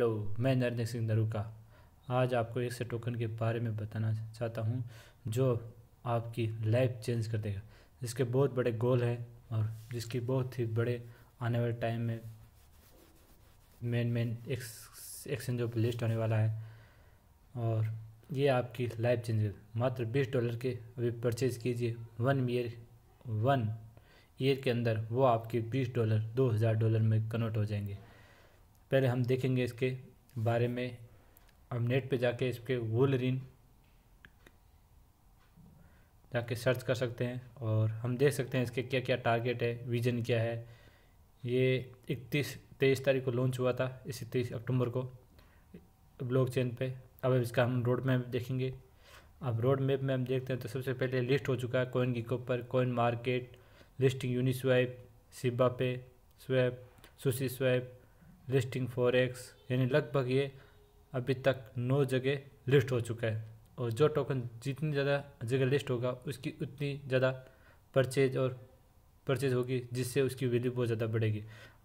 hello तो मैं नरेंद्र सिंह नरुका आज आपको एक से टोकन के बारे में बताना चाहता हूँ जो आपकी लाइफ चेंज कर देगा जिसके बहुत बड़े गोल है और जिसकी बहुत ही बड़े आने वाले टाइम में main main exchange of list होने वाला है और ये आपकी लाइफ चेंज मात्र बीस डॉलर के अभी परचेज कीजिए वन ईयर वन ईयर के अंदर वो आपके बीस डॉलर दो हज़ार डॉलर में कन्वर्ट हो जाएंगे पहले हम देखेंगे इसके बारे में हम नेट पे जाके इसके वुलरिन जाके सर्च कर सकते हैं और हम देख सकते हैं इसके क्या क्या टारगेट है विजन क्या है ये इकतीस तेईस तारीख को लॉन्च हुआ था इसी तेईस अक्टूबर को ब्लॉकचेन पे अब इसका हम रोड मैप देखेंगे अब रोड मैप में हम देखते हैं तो सबसे पहले लिस्ट हो चुका है कोइन गिको पर कोइन मार्केट लिस्टिंग यूनिस्वैप सिबा पे swap SushiSwap listing four x यानी लगभग ये अभी तक नौ जगह लिस्ट हो चुका है और जो टोकन जितनी ज़्यादा जगह लिस्ट होगा उसकी उतनी ज़्यादा परचेज और परचेज होगी जिससे उसकी वैल्यू बहुत ज़्यादा बढ़ेगी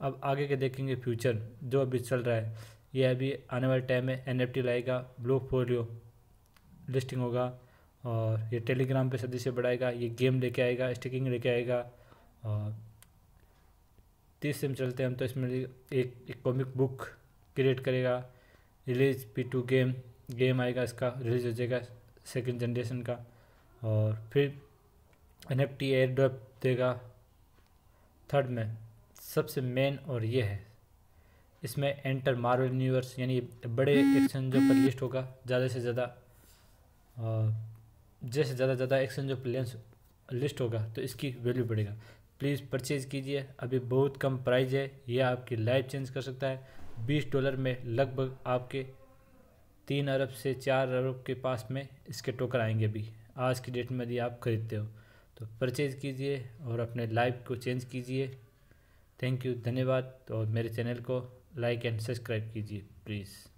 अब आगे के देखेंगे फ्यूचर जो अभी चल रहा है यह अभी आने वाले टाइम में एन लाएगा ब्लॉक पोलियो लिस्टिंग होगा और ये टेलीग्राम पे सदस्य बढ़ाएगा ये गेम लेके आएगा स्टिकिंग लेके आएगा और तीसरे में चलते हैं हम तो इसमें एक कॉमिक बुक क्रिएट करेगा release P two game game आएगा इसका रिलीज हो जाएगा सेकेंड जनरेशन का और फिर N F T airdrop देगा थर्ड में सबसे मेन और ये है इसमें एंटर मार्वल यूनिवर्स यानी बड़े एक्शन जो पर लिस्ट होगा ज़्यादा से ज़्यादा और जैसे ज़्यादा ज़्यादा एक्शन जो प्लेन्स लिस्ट होगा तो इसकी वैल्यू बढ़ेगा प्लीज़ परचेज़ कीजिए अभी बहुत कम प्राइस है यह आपकी लाइफ चेंज कर सकता है बीस डॉलर में लगभग आपके तीन अरब से चार अरब के पास में इसके टोकर आएंगे अभी आज की डेट में यदि आप ख़रीदते हो तो परचेज़ कीजिए और अपने लाइफ को चेंज कीजिए थैंक यू धन्यवाद और मेरे चैनल को लाइक एंड सब्सक्राइब कीजिए प्लीज़